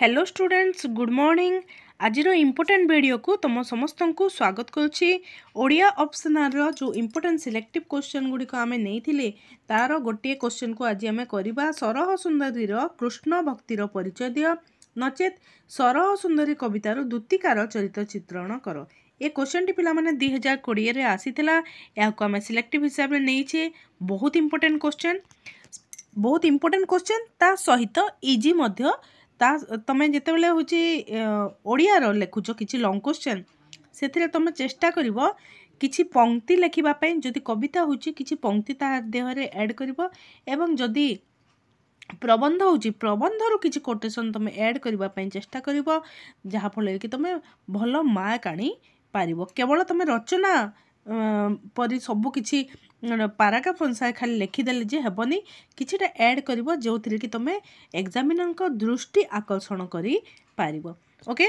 hello students good morning আজির important ভিডিওকু তুম সমস্ত স্বাগত করছি ওড়িয়া অপসনার যে ইম্পর্টাট সিলেক্টিভ কোশ্চেন গুড়ি আমি নিয়ে তার গোটিয়ে কোশ্চেন কু আজ আমি করা সরহ সুন্দরীর কৃষ্ণ ভক্তির পরিচয় দিও নচেত সরহ সুন্দরী কবিতার দ্যুতিকার চরিত চিত্রণ কর ଏ କୋଶ୍ଚିନ୍ଟି ପିଲାମାନେ ଦୁଇ ହଜାର କୋଡ଼ିଏରେ ଆସିଥିଲା ଏହାକୁ ଆମେ ସିଲେକ୍ଟିଭ୍ ହିସାବରେ ନେଇଛେ ବହୁତ ଇମ୍ପୋର୍ଟାଣ୍ଟ କୋଶ୍ଚେନ୍ ବହୁତ ଇମ୍ପୋର୍ଟାଣ୍ଟ କୋଶ୍ଚେନ୍ ତା ସହିତ ଇଜି ମଧ୍ୟ ତା ତୁମେ ଯେତେବେଳେ ହେଉଛି ଓଡ଼ିଆର ଲେଖୁଛ କିଛି ଲଙ୍ଗ କୋଶ୍ଚେନ୍ ସେଥିରେ ତୁମେ ଚେଷ୍ଟା କରିବ କିଛି ପଙ୍କ୍ତି ଲେଖିବା ପାଇଁ ଯଦି କବିତା ହେଉଛି କିଛି ପଙ୍କ୍ତି ତା ଦେହରେ ଆଡ଼୍ କରିବ ଏବଂ ଯଦି ପ୍ରବନ୍ଧ ହେଉଛି ପ୍ରବନ୍ଧରୁ କିଛି କୋଟେସନ୍ ତୁମେ ଆଡ଼୍ କରିବା ପାଇଁ ଚେଷ୍ଟା କରିବ ଯାହାଫଳରେ କି ତୁମେ ଭଲ ମାର୍କ ଆଣିପାରିବ କେବଳ ତୁମେ ରଚନା ପରି ସବୁକିଛି ପାରାଗ୍ରାଫ ଅନୁସାରେ ଖାଲି ଲେଖିଦେଲେ ଯେ ହେବନି କିଛିଟା ଆଡ଼୍ କରିବ ଯେଉଁଥିରେ କି ତୁମେ ଏକ୍ଜାମିନରଙ୍କ ଦୃଷ୍ଟି ଆକର୍ଷଣ କରିପାରିବ ଓକେ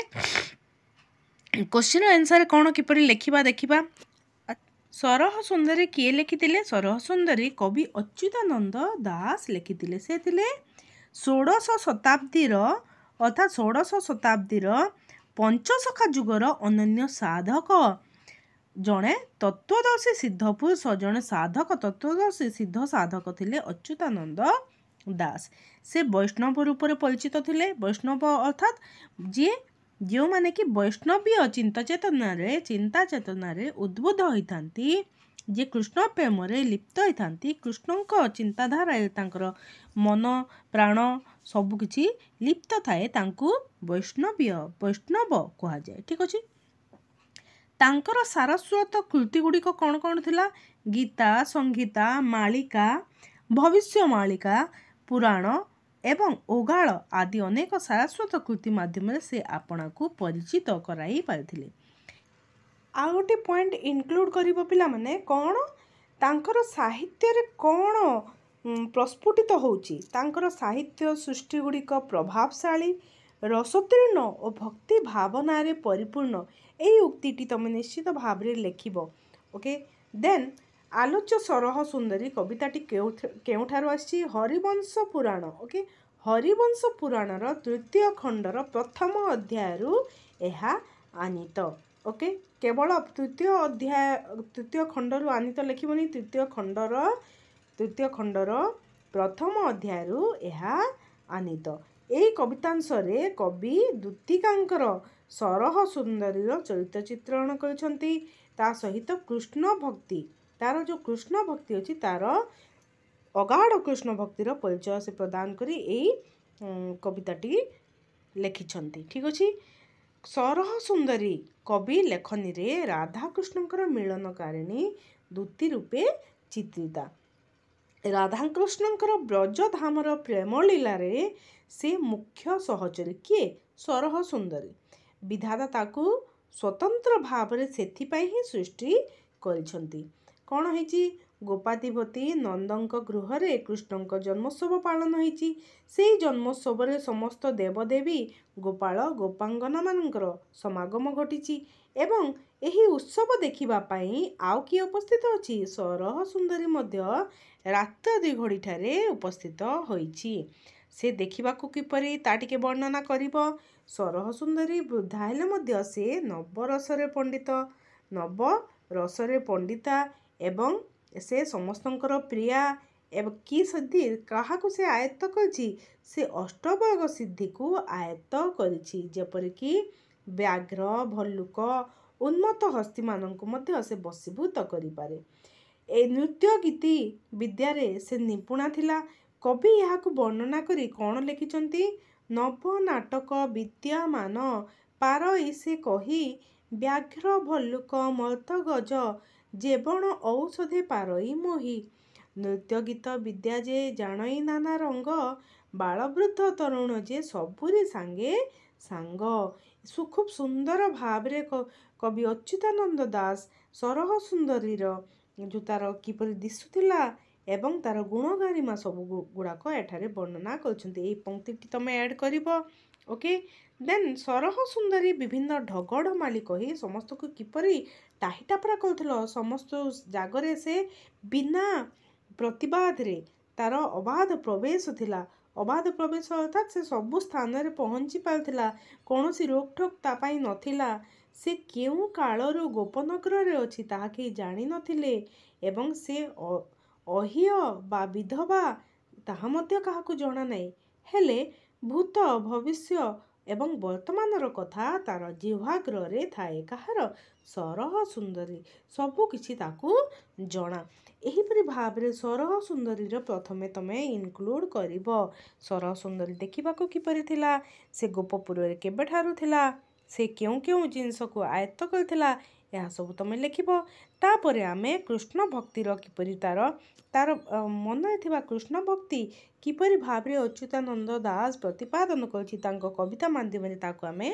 କୋଶ୍ଚିନ୍ ଆନ୍ସର କ'ଣ କିପରି ଲେଖିବା ଦେଖିବା ସରହ ସୁନ୍ଦରୀ କିଏ ଲେଖିଥିଲେ ସରହ ସୁନ୍ଦରୀ କବି ଅଚ୍ୟୁତାନନ୍ଦ ଦାସ ଲେଖିଥିଲେ ସେ ଥିଲେ ଷୋଡ଼ଶ ଶତାବ୍ଦୀର ଅର୍ଥାତ୍ ଷୋଡ଼ଶ ଶତାବ୍ଦୀର ପଞ୍ଚସଖା ଯୁଗର ଅନନ୍ୟ ସାଧକ ଜଣେ ତତ୍ତ୍ୱଦର୍ଶୀ ସିଦ୍ଧ ପୁରୁଷ ଜଣେ ସାଧକ ତତ୍ତ୍ୱଦର୍ଶୀ ସିଦ୍ଧ ସାଧକ ଥିଲେ ଅଚ୍ୟୁତାନନ୍ଦ ଦାସ ସେ ବୈଷ୍ଣବ ରୂପରେ ପରିଚିତ ଥିଲେ ବୈଷ୍ଣବ ଅର୍ଥାତ୍ ଯିଏ ଯେଉଁମାନେ କି ବୈଷ୍ଣବୀୟ ଚିନ୍ତା ଚେତନାରେ ଚିନ୍ତା ଚେତନାରେ ଉଦ୍ବୁଦ୍ଧ ହୋଇଥାନ୍ତି ଯିଏ କୃଷ୍ଣ ପ୍ରେମରେ ଲିପ୍ତ ହୋଇଥାନ୍ତି କୃଷ୍ଣଙ୍କ ଚିନ୍ତାଧାରାରେ ତାଙ୍କର ମନ ପ୍ରାଣ ସବୁକିଛି ଲିପ୍ତ ଥାଏ ତାଙ୍କୁ ବୈଷ୍ଣବୀୟ ବୈଷ୍ଣବ କୁହାଯାଏ ଠିକ୍ ଅଛି ତାଙ୍କର ସାରସ୍ୱତ କୃତି ଗୁଡ଼ିକ କ'ଣ କ'ଣ ଥିଲା ଗୀତା ସଂଗୀତା ମାଳିକା ଭବିଷ୍ୟ ମାଳିକା ପୁରାଣ ଏବଂ ଓଗାଳ ଆଦି ଅନେକ ସାରସ୍ୱତ କୃତି ମାଧ୍ୟମରେ ସେ ଆପଣଙ୍କୁ ପରିଚିତ କରାଇ ପାରିଥିଲେ ଆଉ ଗୋଟେ ପଏଣ୍ଟ ଇନକ୍ଲୁଡ଼ କରିବ ପିଲାମାନେ କ'ଣ ତାଙ୍କର ସାହିତ୍ୟରେ କ'ଣ ପ୍ରସ୍ଫୁଟିତ ହେଉଛି ତାଙ୍କର ସାହିତ୍ୟ ସୃଷ୍ଟି ଗୁଡ଼ିକ ପ୍ରଭାବଶାଳୀ ରସତୀର୍ଣ୍ଣ ଓ ଭକ୍ତି ଭାବନାରେ ପରିପୂର୍ଣ୍ଣ ଏହି ଉକ୍ତିଟି ତୁମେ ନିଶ୍ଚିତ ଭାବରେ ଲେଖିବ ଓକେ ଦେନ୍ ଆଲୋଚ୍ୟ ସରହ ସୁନ୍ଦରୀ କବିତାଟି କେଉଁ କେଉଁଠାରୁ ଆସିଛି ହରିବଂଶ ପୁରାଣ ଓକେ ହରିବଂଶ ପୁରାଣର ତୃତୀୟ ଖଣ୍ଡର ପ୍ରଥମ ଅଧ୍ୟାୟରୁ ଏହା ଆନିତ ଓକେ କେବଳ ତୃତୀୟ ଅଧ୍ୟାୟ ତୃତୀୟ ଖଣ୍ଡରୁ ଆନିତ ଲେଖିବନି ତୃତୀୟ ଖଣ୍ଡର ତୃତୀୟ ଖଣ୍ଡର ପ୍ରଥମ ଅଧ୍ୟାୟରୁ ଏହା ଆନିତ ଏହି କବିତାଂଶରେ କବି ଦୂତିକାଙ୍କର ସରହ ସୁନ୍ଦରୀର ଚରିତ୍ର ଚିତ୍ରଣ କରିଛନ୍ତି ତା ସହିତ କୃଷ୍ଣ ଭକ୍ତି ତାର ଯେଉଁ କୃଷ୍ଣ ଭକ୍ତି ଅଛି ତାର ଅଗାଢ଼ କୃଷ୍ଣ ଭକ୍ତିର ପରିଚୟ ସେ ପ୍ରଦାନ କରି ଏଇ କବିତାଟି ଲେଖିଛନ୍ତି ଠିକ୍ ଅଛି ସରହ ସୁନ୍ଦରୀ କବି ଲେଖନୀରେ ରାଧାକୃଷ୍ଣଙ୍କର ମିଳନକାରିଣୀ ଦୂତି ରୂପେ ଚିତ୍ରିତା ରାଧାକୃଷ୍ଣଙ୍କର ବ୍ରଜଧାମର ପ୍ରେମ ଲୀଳାରେ ସେ ମୁଖ୍ୟ ସହଚରୀ କିଏ ସରହ ସୁନ୍ଦରୀ ବିଧାତା ତାକୁ ସ୍ୱତନ୍ତ୍ର ଭାବରେ ସେଥିପାଇଁ ହିଁ ସୃଷ୍ଟି କରିଛନ୍ତି କ'ଣ ହେଇଛି ଗୋପାତିପତି ନନ୍ଦଙ୍କ ଗୃହରେ କୃଷ୍ଣଙ୍କ ଜନ୍ମୋତ୍ସବ ପାଳନ ହେଇଛି ସେଇ ଜନ୍ମୋତ୍ସବରେ ସମସ୍ତ ଦେବଦେବୀ ଗୋପାଳ ଗୋପାଙ୍ଗନାମାନଙ୍କର ସମାଗମ ଘଟିଛି ଏବଂ ଏହି ଉତ୍ସବ ଦେଖିବା ପାଇଁ ଆଉ କିଏ ଉପସ୍ଥିତ ଅଛି ସରହ ସୁନ୍ଦରୀ ମଧ୍ୟ ରାତ୍ରି ଘଡ଼ିଠାରେ ଉପସ୍ଥିତ ହୋଇଛି ସେ ଦେଖିବାକୁ କିପରି ତା ଟିକେ ବର୍ଣ୍ଣନା କରିବ ସରହ ସୁନ୍ଦରୀ ବୃଦ୍ଧା ହେଲେ ମଧ୍ୟ ସେ ନବରସରେ ପଣ୍ଡିତ ନବରସରେ ପଣ୍ଡିତା ଏବଂ ସେ ସମସ୍ତଙ୍କର ପ୍ରିୟା ଏବଂ କି ସିଦ୍ଧି କାହାକୁ ସେ ଆୟତ୍ତ କରିଛି ସେ ଅଷ୍ଟବର୍ଗ ସିଦ୍ଧିକୁ ଆୟତ୍ତ କରିଛି ଯେପରିକି ବ୍ୟାଘ୍ର ଭଲ୍ଲୁକ ଉନ୍ମତ ହସ୍ତିମାନଙ୍କୁ ମଧ୍ୟ ସେ ବଶୀଭୂତ କରିପାରେ ଏ ନୃତ୍ୟ ଗୀତି ବିଦ୍ୟାରେ ସେ ନିପୁଣା ଥିଲା କବି ଏହାକୁ ବର୍ଣ୍ଣନା କରି କ'ଣ ଲେଖିଛନ୍ତି ନବ ନାଟକ ବିଦ୍ୟମାନ ପାର ସେ କହି ବ୍ୟାଘ୍ର ଭଲୁକ ଭଲ୍ଲୁକ ଗଜ ଜୀବଣ ଔଷଧେ ପାରଇ ମୋହି ନୃତ୍ୟ ଗୀତ ବିଦ୍ୟା ଯେ ଜାଣଇ ନାନା ରଙ୍ଗ ବାଳବୃଦ୍ଧ ତରୁଣ ଯେ ସବୁରି ସାଙ୍ଗେ ସାଙ୍ଗ ସୁ ଖୁବ୍ ସୁନ୍ଦର ଭାବରେ କବି ଅଚ୍ୟୁତାନନ୍ଦ ଦାସ ସରହ ସୁନ୍ଦରୀର ଯେଉଁ ତା'ର କିପରି ଦିଶୁଥିଲା ଏବଂ ତାର ଗୁଣଗାରିମା ସବୁ ଗୁଡ଼ାକ ଏଠାରେ ବର୍ଣ୍ଣନା କରିଛନ୍ତି ଏଇ ପଙ୍କ୍ତିଟି ତୁମେ ଆଡ଼୍ କରିବ ଓକେ ଦେନ୍ ସରହ ସୁନ୍ଦରୀ ବିଭିନ୍ନ ଢଗଡ଼ ମାଲିକ ହେଇ ସମସ୍ତଙ୍କୁ କିପରି ଟାହିଟାପରା କରୁଥିଲ ସମସ୍ତ ଜାଗରେ ସେ ବିନା ପ୍ରତିବାଦରେ ତାର ଅବାଧ ପ୍ରବେଶ ଥିଲା ଅବାଧ ପ୍ରବେଶ ଅର୍ଥାତ୍ ସେ ସବୁ ସ୍ଥାନରେ ପହଞ୍ଚି ପାରୁଥିଲା କୌଣସି ରୋକଠୋକ୍ ତା ପାଇଁ ନଥିଲା ସେ କେଉଁ କାଳରୁ ଗୋପନଗ୍ରହରେ ଅଛି ତାହା କେହି ଜାଣିନଥିଲେ ଏବଂ ସେ ଅହିୟ ବା ବିଧବା ତାହା ମଧ୍ୟ କାହାକୁ ଜଣାନାହିଁ ହେଲେ ଭୂତ ଭବିଷ୍ୟ ଏବଂ ବର୍ତ୍ତମାନର କଥା ତା'ର ଜିହ୍ୱାଗ୍ରହରେ ଥାଏ କାହାର ସରହ ସୁନ୍ଦରୀ ସବୁକିଛି ତାକୁ ଜଣା ଏହିପରି ଭାବରେ ସରହ ସୁନ୍ଦରୀର ପ୍ରଥମେ ତୁମେ ଇନକ୍ଲୁଡ଼ କରିବ ସରହ ସୁନ୍ଦରୀ ଦେଖିବାକୁ କିପରି ଥିଲା ସେ ଗୋପପୁରରେ କେବେଠାରୁ ଥିଲା ସେ କେଉଁ କେଉଁ ଜିନିଷକୁ ଆୟତ୍ତ କରିଥିଲା ଏହାସବୁ ତୁମେ ଲେଖିବ ତାପରେ ଆମେ କୃଷ୍ଣ ଭକ୍ତିର କିପରି ତା'ର ତା'ର ମନରେ ଥିବା କୃଷ୍ଣ ଭକ୍ତି କିପରି ଭାବରେ ଅଚ୍ୟୁତାନନ୍ଦ ଦାସ ପ୍ରତିପାଦନ କରିଛି ତାଙ୍କ କବିତା ମାଧ୍ୟମରେ ତାକୁ ଆମେ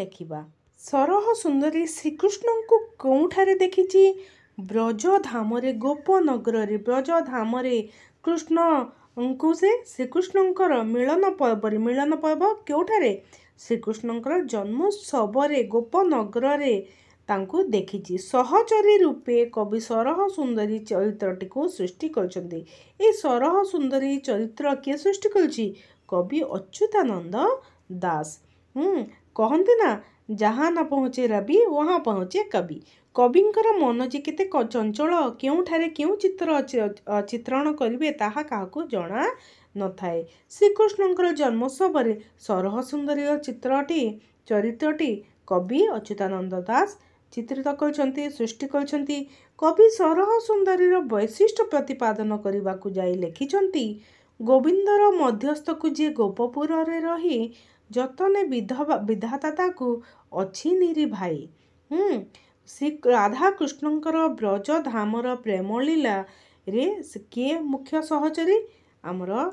ଲେଖିବା ସରହ ସୁନ୍ଦରୀ ଶ୍ରୀକୃଷ୍ଣଙ୍କୁ କେଉଁଠାରେ ଦେଖିଛି ବ୍ରଜଧାମରେ ଗୋପନଗରରେ ବ୍ରଜଧାମରେ କୃଷ୍ଣଙ୍କୁ ସେ ଶ୍ରୀକୃଷ୍ଣଙ୍କର ମିଳନ ପର୍ବରେ ମିଳନ ପର୍ବ କେଉଁଠାରେ ଶ୍ରୀକୃଷ୍ଣଙ୍କର ଜନ୍ମୋତ୍ସବରେ ଗୋପନଗରରେ ତାଙ୍କୁ ଦେଖିଛି ସହଚରୀ ରୂପେ କବି ସରହ ସୁନ୍ଦରୀ ଚରିତ୍ରଟିକୁ ସୃଷ୍ଟି କରିଛନ୍ତି ଏ ସରହ ସୁନ୍ଦରୀ ଚରିତ୍ର କିଏ ସୃଷ୍ଟି କରିଛି କବି ଅଚ୍ୟୁତାନନ୍ଦ ଦାସ ହୁଁ କହନ୍ତି ନା ଯାହା ନ ପହଞ୍ଚେ ରବି ଓହା ପହଞ୍ଚେ କବି କବିଙ୍କର ମନ ଯେ କେତେ ଚଞ୍ଚଳ କେଉଁଠାରେ କେଉଁ ଚିତ୍ର ଚିତ୍ରଣ କରିବେ ତାହା କାହାକୁ ଜଣା ନଥାଏ ଶ୍ରୀକୃଷ୍ଣଙ୍କର ଜନ୍ମୋତ୍ସବରେ ସରହ ସୁନ୍ଦରୀୟ ଚିତ୍ରଟି ଚରିତ୍ରଟି କବି ଅଚ୍ୟୁତାନନ୍ଦ ଦାସ ଚିତ୍ରିତ କରିଛନ୍ତି ସୃଷ୍ଟି କରିଛନ୍ତି କବି ସରହ ସୁନ୍ଦରୀର ବୈଶିଷ୍ଟ୍ୟ ପ୍ରତିପାଦନ କରିବାକୁ ଯାଇ ଲେଖିଛନ୍ତି ଗୋବିନ୍ଦର ମଧ୍ୟସ୍ଥକୁ ଯିଏ ଗୋପପୁରରେ ରହି ଯତ୍ନେ ବିଧବା ବିଧାତା ତାକୁ ଅଛି ନିରି ଭାଇ ହୁଁ ଶ୍ରୀ ରାଧାକୃଷ୍ଣଙ୍କର ବ୍ରଜଧାମର ପ୍ରେମଲୀଳାରେ କିଏ ମୁଖ୍ୟ ସହଚରୀ ଆମର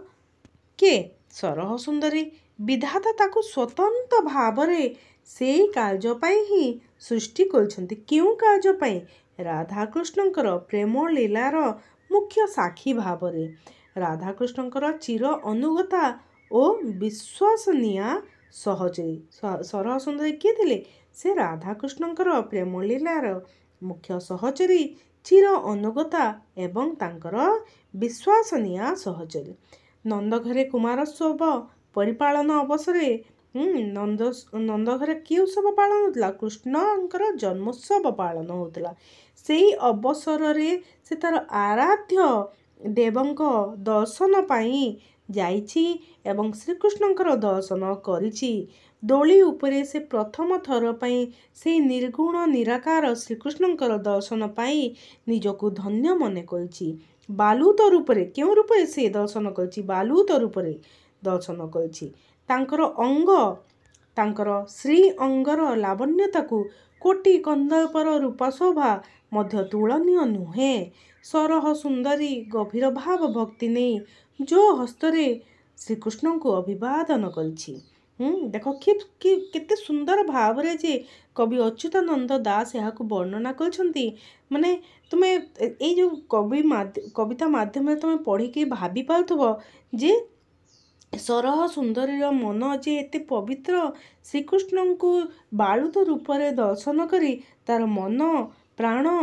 କିଏ ସରହ ସୁନ୍ଦରୀ ବିଧାତା ତାକୁ ସ୍ୱତନ୍ତ୍ର ଭାବରେ ସେଇ କାର୍ଯ୍ୟ ପାଇଁ ହିଁ ସୃଷ୍ଟି କରିଛନ୍ତି କେଉଁ କାର୍ଯ୍ୟ ପାଇଁ ରାଧାକୃଷ୍ଣଙ୍କର ପ୍ରେମ ଲୀଳାର ମୁଖ୍ୟ ସାକ୍ଷୀ ଭାବରେ ରାଧାକୃଷ୍ଣଙ୍କର ଚିର ଅନୁଗତା ଓ ବିଶ୍ୱସନୀୟା ସହଜରେ ସରଳ ସୁନ୍ଦରୀ କିଏ ଥିଲେ ସେ ରାଧାକୃଷ୍ଣଙ୍କର ପ୍ରେମ ଲୀଳାର ମୁଖ୍ୟ ସହଚରୀ ଚିର ଅନୁଗତା ଏବଂ ତାଙ୍କର ବିଶ୍ୱସନୀୟା ସହଚରୀ ନନ୍ଦଘରେ ଘରେ ପରିପାଳନ ଅବସରରେ ନନ୍ଦ ନନ୍ଦ ଘରେ କି ଉତ୍ସବ ପାଳନ ହେଉଥିଲା କୃଷ୍ଣଙ୍କର ଜନ୍ମୋତ୍ସବ ପାଳନ ହେଉଥିଲା ସେଇ ଅବସରରେ ସେ ତା'ର ଆରାଧ୍ୟ ଦେବଙ୍କ ଦର୍ଶନ ପାଇଁ ଯାଇଛି ଏବଂ ଶ୍ରୀକୃଷ୍ଣଙ୍କର ଦର୍ଶନ କରିଛି ଦୋଳି ଉପରେ ସେ ପ୍ରଥମ ଥର ପାଇଁ ସେଇ ନିର୍ଗୁଣ ନିରାକାର ଶ୍ରୀକୃଷ୍ଣଙ୍କର ଦର୍ଶନ ପାଇଁ ନିଜକୁ ଧନ୍ୟ ମନେ କରିଛି ବାଲୁତ ରୂପରେ କେଉଁ ରୂପରେ ସେ ଦର୍ଶନ କରିଛି ବାଲୁତ ରୂପରେ ଦର୍ଶନ କରିଛି ତାଙ୍କର ଅଙ୍ଗ ତାଙ୍କର ଶ୍ରୀ ଅଙ୍ଗର ଲାବଣ୍ୟତାକୁ କୋଟି କନ୍ଦଳପର ରୂପଶୋଭା ମଧ୍ୟ ତୁଳନୀୟ ନୁହେଁ ସରହ ସୁନ୍ଦରୀ ଗଭୀର ଭାବ ଭକ୍ତି ନେଇ ଯେଉଁ ହସ୍ତରେ ଶ୍ରୀକୃଷ୍ଣଙ୍କୁ ଅଭିବାଦନ କରିଛି ଦେଖ କେତେ ସୁନ୍ଦର ଭାବରେ ଯେ କବି ଅଚ୍ୟୁତାନନ୍ଦ ଦାସ ଏହାକୁ ବର୍ଣ୍ଣନା କରିଛନ୍ତି ମାନେ ତୁମେ ଏଇ ଯେଉଁ କବି କବିତା ମାଧ୍ୟମରେ ତୁମେ ପଢ଼ିକି ଭାବିପାରୁଥିବ ଯେ ସରହ ସୁନ୍ଦରୀର ମନ ଯେ ଏତେ ପବିତ୍ର ଶ୍ରୀକୃଷ୍ଣଙ୍କୁ ବାଳୁତ ରୂପରେ ଦର୍ଶନ କରି ତାର ମନ ପ୍ରାଣ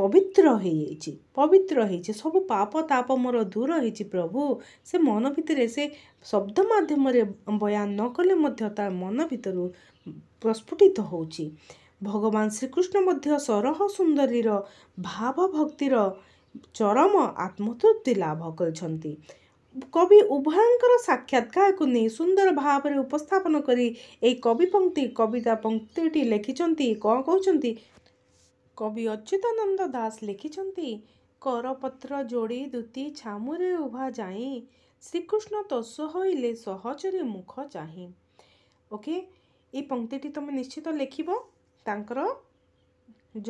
ପବିତ୍ର ହେଇଯାଇଛି ପବିତ୍ର ହେଇଛି ସବୁ ପାପ ତାପ ମୋର ଦୂର ହେଇଛି ପ୍ରଭୁ ସେ ମନ ଭିତରେ ସେ ଶବ୍ଦ ମାଧ୍ୟମରେ ବୟାନ ନ କଲେ ମଧ୍ୟ ତା ମନ ଭିତରୁ ପ୍ରସ୍ଫୁଟିତ ହେଉଛି ଭଗବାନ ଶ୍ରୀକୃଷ୍ଣ ମଧ୍ୟ ସରହ ସୁନ୍ଦରୀର ଭାବ ଭକ୍ତିର ଚରମ ଆତ୍ମତୃପ୍ତି ଲାଭ କରିଛନ୍ତି କବି ଉଭୟଙ୍କର ସାକ୍ଷାତକାରକୁ ନେଇ ସୁନ୍ଦର ଭାବରେ ଉପସ୍ଥାପନ କରି ଏହି କବି ପଙ୍କ୍ତି କବିତା ପଙ୍କ୍ତିଟି ଲେଖିଛନ୍ତି କ'ଣ କହୁଛନ୍ତି କବି ଅଚ୍ୟୁତାନନ୍ଦ ଦାସ ଲେଖିଛନ୍ତି କରପତ୍ର ଯୋଡ଼ି ଦୂତି ଛାମୁରେ ଉଭା ଯାଇ ଶ୍ରୀକୃଷ୍ଣ ତୋଷ ହୋଇଲେ ସହଜରେ ମୁଖ ଚାହିଁ ଓକେ ଏଇ ପଙ୍କ୍ତିଟି ତୁମେ ନିଶ୍ଚିତ ଲେଖିବ ତାଙ୍କର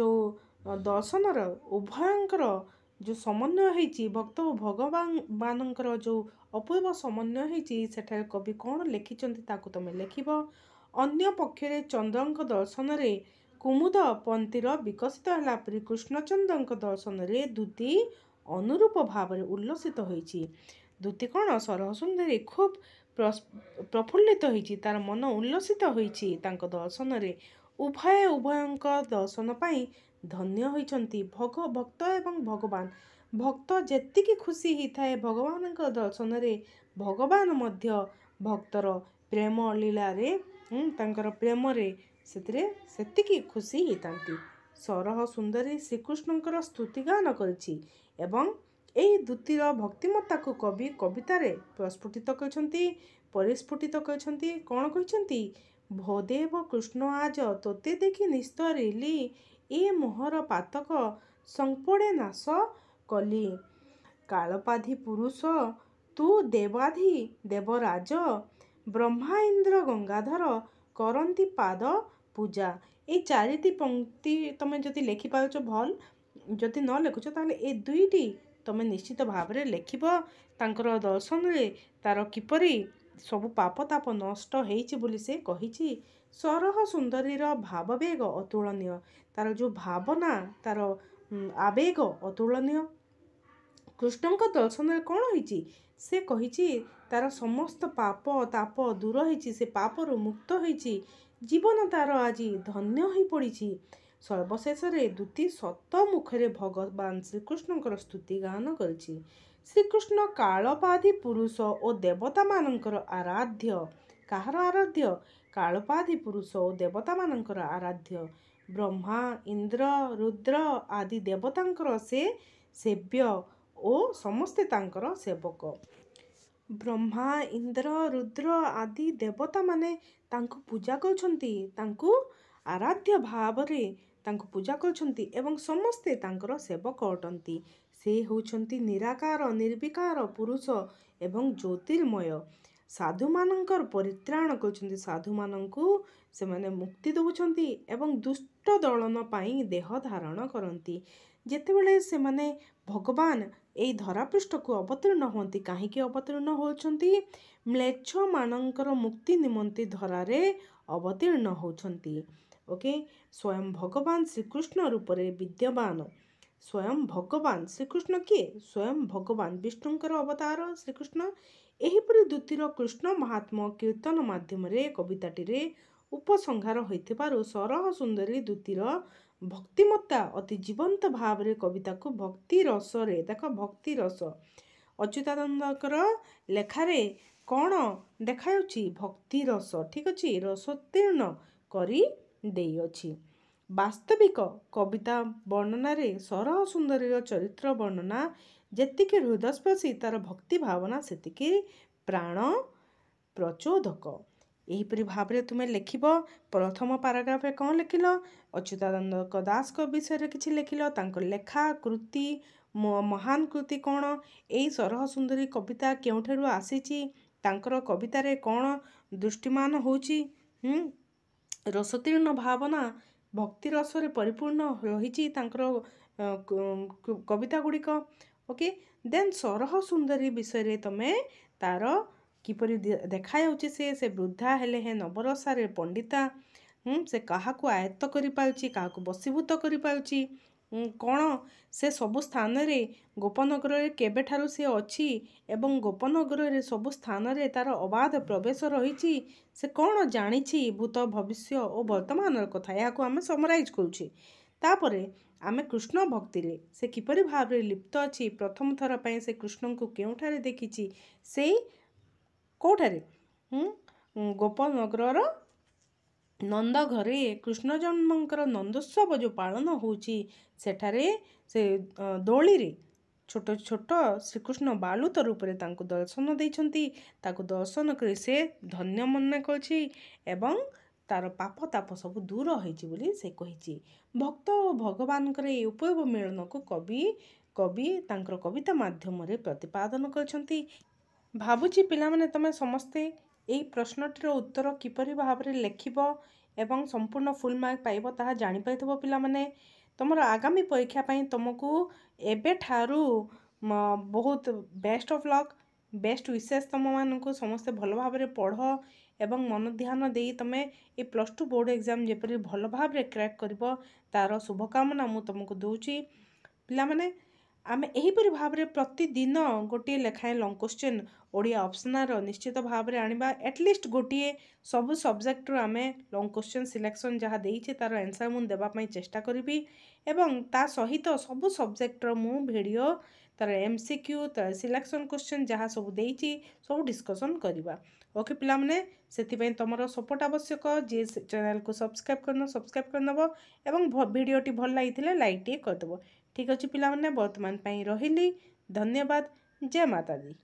ଯେଉଁ ଦର୍ଶନର ଉଭୟଙ୍କର ଯେଉଁ ସମନ୍ୱୟ ହେଇଛି ଭକ୍ତ ଓ ଭଗବାନ ମାନଙ୍କର ଯେଉଁ ଅପୂର୍ବ ସମନ୍ୱୟ ହେଇଛି ସେଠାରେ କବି କ'ଣ ଲେଖିଛନ୍ତି ତାକୁ ତୁମେ ଲେଖିବ ଅନ୍ୟ ପକ୍ଷରେ ଚନ୍ଦ୍ରଙ୍କ ଦର୍ଶନରେ କୁମୁଦ ପନ୍ଥୀର ବିକଶିତ ହେଲା ପରି କୃଷ୍ଣଚନ୍ଦ୍ରଙ୍କ ଦର୍ଶନରେ ଦୂତି ଅନୁରୂପ ଭାବରେ ଉଲ୍ଲସିତ ହୋଇଛି ଦୂତି କ'ଣ ସରହସୁନ୍ଦରୀ ଖୁବ୍ ପ୍ରଫୁଲ୍ଲିତ ହୋଇଛି ତାର ମନ ଉଲ୍ଲସିତ ହୋଇଛି ତାଙ୍କ ଦର୍ଶନରେ ଉଭୟ ଉଭୟଙ୍କ ଦର୍ଶନ ପାଇଁ ଧନ୍ୟ ହୋଇଛନ୍ତି ଭଗ ଭକ୍ତ ଏବଂ ଭଗବାନ ଭକ୍ତ ଯେତିକି ଖୁସି ହୋଇଥାଏ ଭଗବାନଙ୍କ ଦର୍ଶନରେ ଭଗବାନ ମଧ୍ୟ ଭକ୍ତର ପ୍ରେମ ଲୀଳାରେ ତାଙ୍କର ପ୍ରେମରେ ସେଥିରେ ସେତିକି ଖୁସି ହୋଇଥାନ୍ତି ସରହ ସୁନ୍ଦରୀ ଶ୍ରୀକୃଷ୍ଣଙ୍କର ସ୍ତୁତିଗାନ କରିଛି ଏବଂ ଏହି ଦୂତୀର ଭକ୍ତିମତାକୁ କବି କବିତାରେ ପ୍ରସ୍ଫୁଟିତ କରିଛନ୍ତି ପରିସ୍ଫୁଟିତ କରିଛନ୍ତି କ'ଣ କହିଛନ୍ତି ଭଦେବ କୃଷ୍ଣ ଆଜ ତୋତେ ଦେଖି ନିସ୍ତରିଲି ଏ ମୋହର ପାତକ ସଂପୋଡ଼େ ନାଶ କଲି କାଳପାଧି ପୁରୁଷ ତୁ ଦେବାଧି ଦେବରାଜ ବ୍ରହ୍ମା ଇନ୍ଦ୍ର ଗଙ୍ଗାଧର କରନ୍ତି ପାଦ ପୂଜା ଏଇ ଚାରିଟି ପଙ୍କ୍ତି ତୁମେ ଯଦି ଲେଖିପାରୁଛ ଭଲ ଯଦି ନ ଲେଖୁଛ ତାହେଲେ ଏ ଦୁଇଟି ତୁମେ ନିଶ୍ଚିତ ଭାବରେ ଲେଖିବ ତାଙ୍କର ଦର୍ଶନରେ ତା'ର କିପରି ସବୁ ପାପ ତାପ ନଷ୍ଟ ହେଇଛି ବୋଲି ସେ କହିଛି ସରହ ସୁନ୍ଦରୀର ଭାବବେଗ ଅତୁଳନୀୟ ତାର ଯେଉଁ ଭାବନା ତାର ଆବେଗ ଅତୁଳନୀୟ କୃଷ୍ଣଙ୍କ ଦର୍ଶନରେ କ'ଣ ହେଇଛି ସେ କହିଛି ତାର ସମସ୍ତ ପାପ ତାପ ଦୂର ହେଇଛି ସେ ପାପରୁ ମୁକ୍ତ ହେଇଛି ଜୀବନ ତାର ଆଜି ଧନ୍ୟ ହୋଇପଡ଼ିଛି ସର୍ବଶେଷରେ ଦୂତୀ ସତ ମୁଖରେ ଭଗବାନ ଶ୍ରୀକୃଷ୍ଣଙ୍କର ସ୍ତୁତି ଗାନ କରିଛି ଶ୍ରୀକୃଷ୍ଣ କାଳପାଧି ପୁରୁଷ ଓ ଦେବତାମାନଙ୍କର ଆରାଧ୍ୟ କାହାର ଆରାଧ୍ୟ କାଳପାଦି ପୁରୁଷ ଓ ଦେବତାମାନଙ୍କର ଆରାଧ୍ୟ ବ୍ରହ୍ମା ଇନ୍ଦ୍ର ରୁଦ୍ର ଆଦି ଦେବତାଙ୍କର ସେ ସେବ୍ୟ ଓ ସମସ୍ତେ ତାଙ୍କର ସେବକ ବ୍ରହ୍ମା ଇନ୍ଦ୍ର ରୁଦ୍ର ଆଦି ଦେବତାମାନେ ତାଙ୍କୁ ପୂଜା କରୁଛନ୍ତି ତାଙ୍କୁ ଆରାଧ୍ୟ ଭାବରେ ତାଙ୍କୁ ପୂଜା କରୁଛନ୍ତି ଏବଂ ସମସ୍ତେ ତାଙ୍କର ସେବକ ଅଟନ୍ତି ସେ ହେଉଛନ୍ତି ନିରାକାର ନିର୍ବିକାର ପୁରୁଷ ଏବଂ ଜ୍ୟୋତିର୍ମୟ ସାଧୁମାନଙ୍କର ପରିତ୍ରାଣ କରୁଛନ୍ତି ସାଧୁମାନଙ୍କୁ ସେମାନେ ମୁକ୍ତି ଦେଉଛନ୍ତି ଏବଂ ଦୁଷ୍ଟ ଦଳନ ପାଇଁ ଦେହ ଧାରଣ କରନ୍ତି ଯେତେବେଳେ ସେମାନେ ଭଗବାନ ଏଇ ଧରାପୃଷ୍ଠକୁ ଅବତୀର୍ଣ୍ଣ ହୁଅନ୍ତି କାହିଁକି ଅବତୀର୍ଣ୍ଣ ହେଉଛନ୍ତି ମ୍ଲେଚ୍ଛମାନଙ୍କର ମୁକ୍ତି ନିମନ୍ତେ ଧରାରେ ଅବତୀର୍ଣ୍ଣ ହେଉଛନ୍ତି ଓକେ ସ୍ୱୟଂ ଭଗବାନ ଶ୍ରୀକୃଷ୍ଣ ରୂପରେ ବିଦ୍ୟମାନ ସ୍ୱୟଂ ଭଗବାନ ଶ୍ରୀକୃଷ୍ଣ କିଏ ସ୍ୱୟଂ ଭଗବାନ ବିଷ୍ଣୁଙ୍କର ଅବତାର ଶ୍ରୀକୃଷ୍ଣ ଏହିପରି ଦ୍ୱିତୀୟ କୃଷ୍ଣ ମହାତ୍ମ କୀର୍ତ୍ତନ ମାଧ୍ୟମରେ କବିତାଟିରେ ଉପସଂହାର ହୋଇଥିବାରୁ ସରହ ସୁନ୍ଦରୀ ଦ୍ୱିତୀୟ ଭକ୍ତିମତା ଅତି ଜୀବନ୍ତ ଭାବରେ କବିତାକୁ ଭକ୍ତି ରସରେ ଦେଖ ଭକ୍ତି ରସ ଅଚ୍ୟୁତାନନ୍ଦଙ୍କର ଲେଖାରେ କ'ଣ ଦେଖାଯାଉଛି ଭକ୍ତି ରସ ଠିକ୍ ଅଛି ରସୋତ୍ତୀର୍ଣ୍ଣ କରି ଦେଇଅଛି ବାସ୍ତବିକ କବିତା ବର୍ଣ୍ଣନାରେ ସରହ ସୁନ୍ଦରୀର ଚରିତ୍ର ବର୍ଣ୍ଣନା ଯେତିକି ହୃଦୟସ୍ପର୍ଶୀ ତା'ର ଭକ୍ତି ଭାବନା ସେତିକି ପ୍ରାଣ ପ୍ରଚୋଦକ ଏହିପରି ଭାବରେ ତୁମେ ଲେଖିବ ପ୍ରଥମ ପାରାଗ୍ରାଫରେ କ'ଣ ଲେଖିଲ ଅଚ୍ୟୁତାନନ୍ଦଙ୍କ ଦାସଙ୍କ ବିଷୟରେ କିଛି ଲେଖିଲ ତାଙ୍କ ଲେଖା କୃତି ମହାନ କୃତି କ'ଣ ଏହି ସରହ ସୁନ୍ଦରୀ କବିତା କେଉଁଠାରୁ ଆସିଛି ତାଙ୍କର କବିତାରେ କ'ଣ ଦୃଷ୍ଟିମାନ ହେଉଛି ରସତୀର୍ଣ୍ଣ ଭାବନା ଭକ୍ତିରସରେ ପରିପୂର୍ଣ୍ଣ ରହିଛି ତାଙ୍କର କବିତା ଗୁଡ଼ିକ ଓକେ ଦେନ୍ ସରହ ସୁନ୍ଦରୀ ବିଷୟରେ ତୁମେ ତାର କିପରି ଦେଖାଯାଉଛି ସେ ସେ ବୃଦ୍ଧା ହେଲେ ହେ ନବରସାରେ ପଣ୍ଡିତା ସେ କାହାକୁ ଆୟତ୍ତ କରିପାରୁଛି କାହାକୁ ବସିଭୂତ କରିପାରୁଛି କ'ଣ ସେ ସବୁ ସ୍ଥାନରେ ଗୋପନଗରରେ କେବେଠାରୁ ସେ ଅଛି ଏବଂ ଗୋପନଗରରେ ସବୁ ସ୍ଥାନରେ ତା'ର ଅବାଧ ପ୍ରବେଶ ରହିଛି ସେ କ'ଣ ଜାଣିଛି ଭୂତ ଭବିଷ୍ୟ ଓ ବର୍ତ୍ତମାନର କଥା ଏହାକୁ ଆମେ ସମରାଇଜ୍ କରୁଛେ ତାପରେ ଆମେ କୃଷ୍ଣ ଭକ୍ତିରେ ସେ କିପରି ଭାବରେ ଲିପ୍ତ ଅଛି ପ୍ରଥମ ଥର ପାଇଁ ସେ କୃଷ୍ଣଙ୍କୁ କେଉଁଠାରେ ଦେଖିଛି ସେଇ କେଉଁଠାରେ ଗୋପନଗରର ନନ୍ଦ ଘରେ କୃଷ୍ଣ ଜନ୍ମଙ୍କର ନନ୍ଦୋତ୍ସବ ଯେଉଁ ପାଳନ ହେଉଛି ସେଠାରେ ସେ ଦୋଳିରେ ଛୋଟ ଛୋଟ ଶ୍ରୀକୃଷ୍ଣ ବାଲୁତ ରୂପରେ ତାଙ୍କୁ ଦର୍ଶନ ଦେଇଛନ୍ତି ତାକୁ ଦର୍ଶନ କରି ସେ ଧନ୍ୟ ମନା କରିଛି ଏବଂ ତାର ପାପ ତାପ ସବୁ ଦୂର ହୋଇଛି ବୋଲି ସେ କହିଛି ଭକ୍ତ ଓ ଭଗବାନଙ୍କର ଏହି ଉପୟୋଗ ମିଳନକୁ କବି କବି ତାଙ୍କର କବିତା ମାଧ୍ୟମରେ ପ୍ରତିପାଦନ କରିଛନ୍ତି ଭାବୁଛି ପିଲାମାନେ ତୁମେ ସମସ୍ତେ ଏହି ପ୍ରଶ୍ନଟିର ଉତ୍ତର କିପରି ଭାବରେ ଲେଖିବ ଏବଂ ସମ୍ପୂର୍ଣ୍ଣ ଫୁଲ୍ ମାର୍କ ପାଇବ ତାହା ଜାଣିପାରିଥିବ ପିଲାମାନେ ତୁମର ଆଗାମୀ ପରୀକ୍ଷା ପାଇଁ ତୁମକୁ ଏବେଠାରୁ ବହୁତ best of luck best wishes ତୁମମାନଙ୍କୁ ସମସ୍ତେ ଭଲ ଭାବରେ ପଢ଼ ଏବଂ ମନ ଧ୍ୟାନ ଦେଇ ତୁମେ A plus two board exam ଯେପରି ଭଲ ଭାବରେ କ୍ରାକ୍ କରିବ ତା'ର ଶୁଭକାମନା ମୁଁ ତୁମକୁ ଦେଉଛି ପିଲାମାନେ ଆମେ ଏହିପରି ଭାବରେ ପ୍ରତିଦିନ ଗୋଟିଏ ଲେଖାଏଁ ଲଙ୍ଗ୍ କୋଶ୍ଚିନ୍ ଓଡ଼ିଆ ଅପ୍ସନାର ନିଶ୍ଚିତ ଭାବରେ ଆଣିବା ଆଟଲିଷ୍ଟ ଗୋଟିଏ ସବୁ ସବଜେକ୍ଟରୁ ଆମେ ଲଙ୍ଗ୍ କୋଶ୍ଚିନ୍ ସିଲେକ୍ସନ୍ ଯାହା ଦେଇଛି ତା'ର ଆନ୍ସର୍ ମୁଁ ଦେବା ପାଇଁ ଚେଷ୍ଟା କରିବି ଏବଂ ତା ସହିତ ସବୁ ସବଜେକ୍ଟର ମୁଁ ଭିଡ଼ିଓ ତା'ର ଏମ୍ ସି କ୍ୟୁ ତା'ର ସିଲେକ୍ସନ୍ କୋଶ୍ଚିନ୍ ଯାହା ସବୁ ଦେଇଛି ସବୁ ଡିସ୍କସନ୍ କରିବା ଓକେ ପିଲାମାନେ ସେଥିପାଇଁ ତୁମର ସପୋର୍ଟ ଆବଶ୍ୟକ ଯିଏ ଚ୍ୟାନେଲ୍କୁ ସବସ୍କ୍ରାଇବ୍ କରିନ ସବସ୍କ୍ରାଇବ୍ କରିନେବ ଏବଂ ଭିଡ଼ିଓଟି ଭଲ ଲାଗିଥିଲେ ଲାଇକ୍ ଟିକିଏ କରିଦେବ ଠିକ୍ ଅଛି ପିଲାମାନେ ବର୍ତ୍ତମାନ ପାଇଁ ରହିଲି ଧନ୍ୟବାଦ ଜୟ ମାତାଜୀ